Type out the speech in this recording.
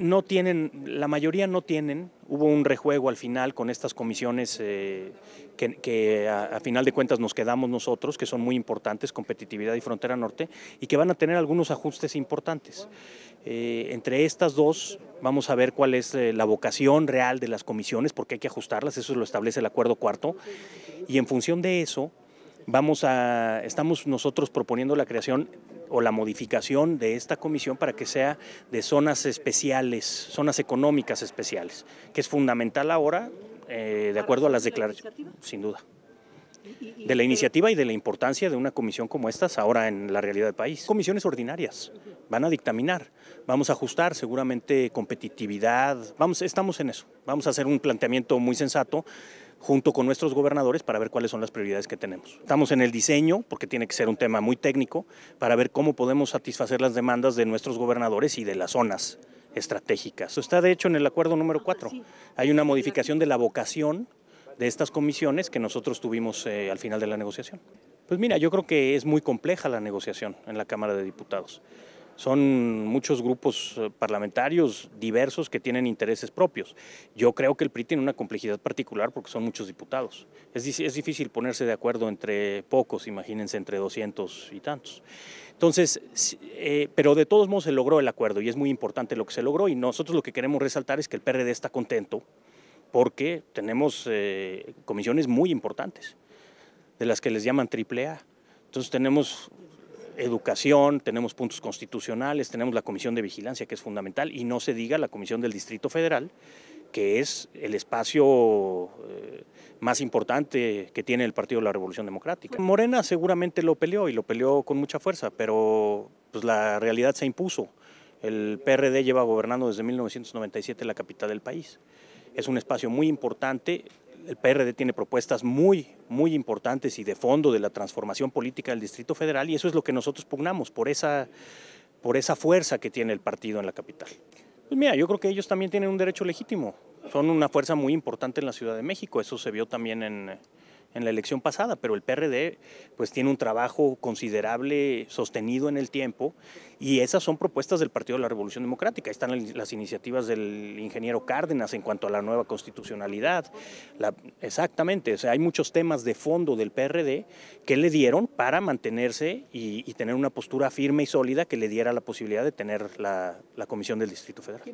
no tienen, la mayoría no tienen, hubo un rejuego al final con estas comisiones eh, que, a, final de cuentas nos quedamos nosotros, que son muy importantes, competitividad y frontera norte, y que van a tener algunos ajustes importantes. Eh, entre estas dos vamos a ver cuál es eh, la vocación real de las comisiones, porque hay que ajustarlas, eso lo establece el acuerdo cuarto, y en función de eso vamos a, estamos nosotros proponiendo la creación o la modificación de esta comisión para que sea de zonas especiales, zonas económicas especiales, que es fundamental ahora eh, de acuerdo a las declaraciones, sin duda. De la iniciativa y de la importancia de una comisión como estas ahora en la realidad del país. Comisiones ordinarias, van a dictaminar, vamos a ajustar seguramente competitividad, vamos, estamos en eso, vamos a hacer un planteamiento muy sensato junto con nuestros gobernadores para ver cuáles son las prioridades que tenemos. Estamos en el diseño, porque tiene que ser un tema muy técnico, para ver cómo podemos satisfacer las demandas de nuestros gobernadores y de las zonas estratégicas. está de hecho en el acuerdo número 4. Ah, Hay una modificación de la vocación de estas comisiones que nosotros tuvimos eh, al final de la negociación. Pues mira, yo creo que es muy compleja la negociación en la Cámara de Diputados son muchos grupos eh, parlamentarios diversos que tienen intereses propios. Yo creo que el PRI tiene una complejidad particular porque son muchos diputados. Es, es difícil ponerse de acuerdo entre pocos, imagínense entre 200 y tantos. Entonces, eh, pero de todos modos se logró el acuerdo y es muy importante lo que se logró y nosotros lo que queremos resaltar es que el PRD está contento porque tenemos eh, comisiones muy importantes, de las que les llaman triple A. Entonces tenemos educación, tenemos puntos constitucionales, tenemos la Comisión de Vigilancia, que es fundamental, y no se diga la Comisión del Distrito Federal, que es el espacio eh, más importante que tiene el Partido de la Revolución Democrática. Morena seguramente lo peleó y lo peleó con mucha fuerza, pero pues, la realidad se impuso. El PRD lleva gobernando desde 1997 la capital del país. Es un espacio muy importante, el PRD tiene propuestas muy, muy importantes y de fondo de la transformación política del Distrito Federal y eso es lo que nosotros pugnamos, por esa, por esa fuerza que tiene el partido en la capital. Pues mira, yo creo que ellos también tienen un derecho legítimo, son una fuerza muy importante en la Ciudad de México, eso se vio también en en la elección pasada, pero el PRD pues tiene un trabajo considerable sostenido en el tiempo y esas son propuestas del Partido de la Revolución Democrática. están las iniciativas del ingeniero Cárdenas en cuanto a la nueva constitucionalidad. exactamente, o sea, hay muchos temas de fondo del PRD que le dieron para mantenerse y, tener una postura firme y sólida que le diera la posibilidad de tener la Comisión del Distrito Federal.